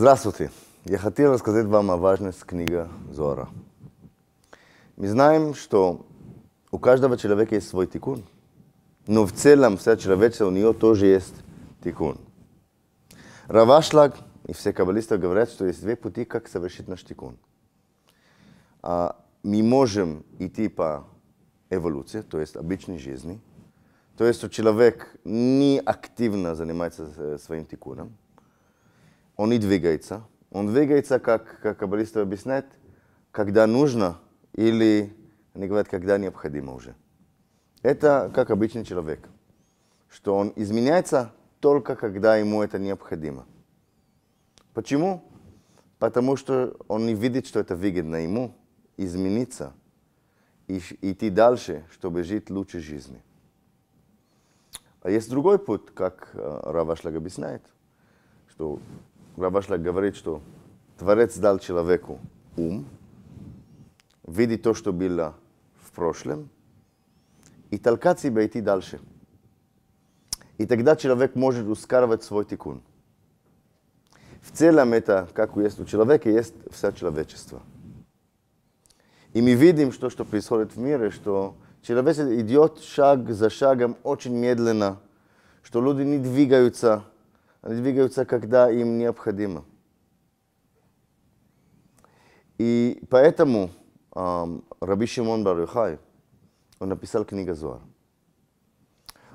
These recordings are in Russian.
Здравствуйте! Я хотел рассказать вам о важности книги Зора. Мы знаем, что у каждого человека есть свой тикун, но в целом вся человечество у нее тоже есть тикун. Равашлаг и все каббалисты говорят, что есть две пути, как совершить наш тикун. А мы можем идти по эволюции, то есть обычной жизни, то есть что человек не активно занимается э, своим тикуном, он не двигается. Он двигается, как, как каббалисты объясняют, когда нужно или, они говорят, когда необходимо уже. Это как обычный человек, что он изменяется только когда ему это необходимо. Почему? Потому что он не видит, что это выгодно ему измениться и идти дальше, чтобы жить лучше жизни. А есть другой путь, как э, Равашлаг объясняет, что Обошла говорит, что Творец дал человеку ум, видеть то, что было в прошлом, и толкать себя идти дальше. И тогда человек может ускорывать свой тикун. В целом это, как есть у человека, есть вся человечество. И мы видим, что, что происходит в мире, что человечество идет шаг за шагом очень медленно, что люди не двигаются Они двигаются, когда им необходимо. И поэтому эм, Раби Шимон Барюхай, он написал книгу Зуар.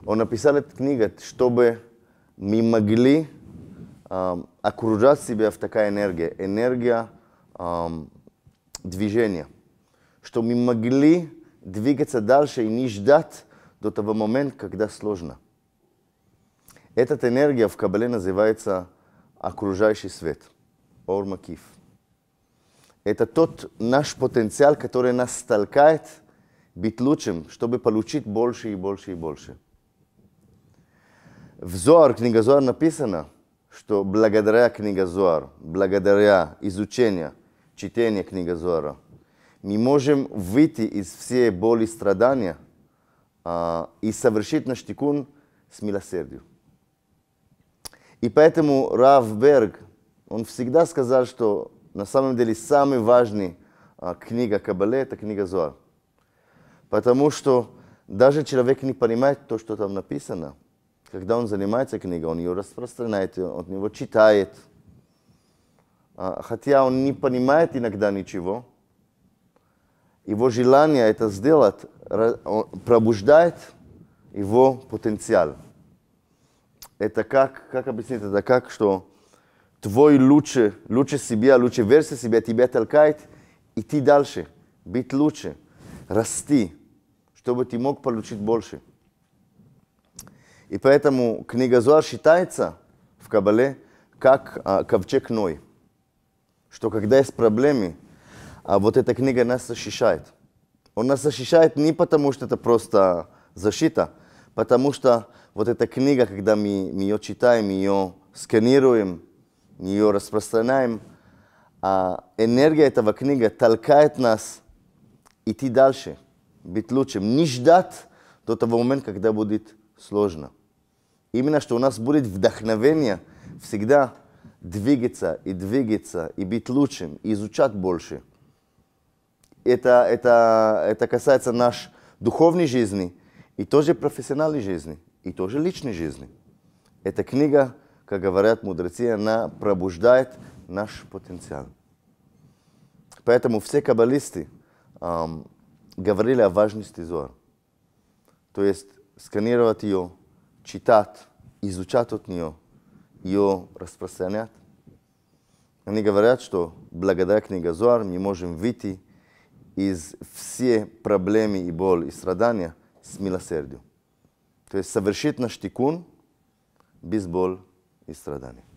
Он написал эту книгу, чтобы мы могли эм, окружать себя в такая энергия, энергия эм, движения, чтобы мы могли двигаться дальше и не ждать до того момента, когда сложно. Эта энергия в Кабале называется окружающий свет, ор макиф. Это тот наш потенциал, который нас толкает быть лучшим, чтобы получить больше и больше и больше. В Зоар, книга Зоар написано, что благодаря книге Зоар, благодаря изучению, чтению книги Зоара, мы можем выйти из всей боли и страдания а, и совершить наш тикун с милосердием. И поэтому Рав Берг, он всегда сказал, что на самом деле самая важная книга Кабале – это книга Зоар. Потому что даже человек не понимает то, что там написано. Когда он занимается книгой, он ее распространяет, он его читает. А, хотя он не понимает иногда ничего. Его желание это сделать пробуждает его потенциал это как, как объяснить, это как, что твой лучше, лучше себя, лучше версия себя тебя толкает идти дальше, быть лучше, расти, чтобы ты мог получить больше. И поэтому книга Зоар считается в Кабале как а, ковчег Ной, что когда есть проблемы, а вот эта книга нас защищает. Он нас защищает не потому, что это просто защита, потому что вот эта книга, когда мы, мы ее читаем, ее сканируем, ее распространяем, а энергия этого книга толкает нас идти дальше, быть лучше, не ждать до того момента, когда будет сложно. Именно что у нас будет вдохновение всегда двигаться и двигаться, и быть лучшим, и изучать больше. Это, это, это касается нашей духовной жизни и тоже профессиональной жизни и тоже личной жизни. Эта книга, как говорят мудрецы, она пробуждает наш потенциал. Поэтому все каббалисты эм, говорили о важности Зор. То есть сканировать ее, читать, изучать от нее, ее распространять. Они говорят, что благодаря книге Зор мы можем выйти из все проблемы и боль и страдания с милосердием. To je savršitna štikun, bizbol i stradanje.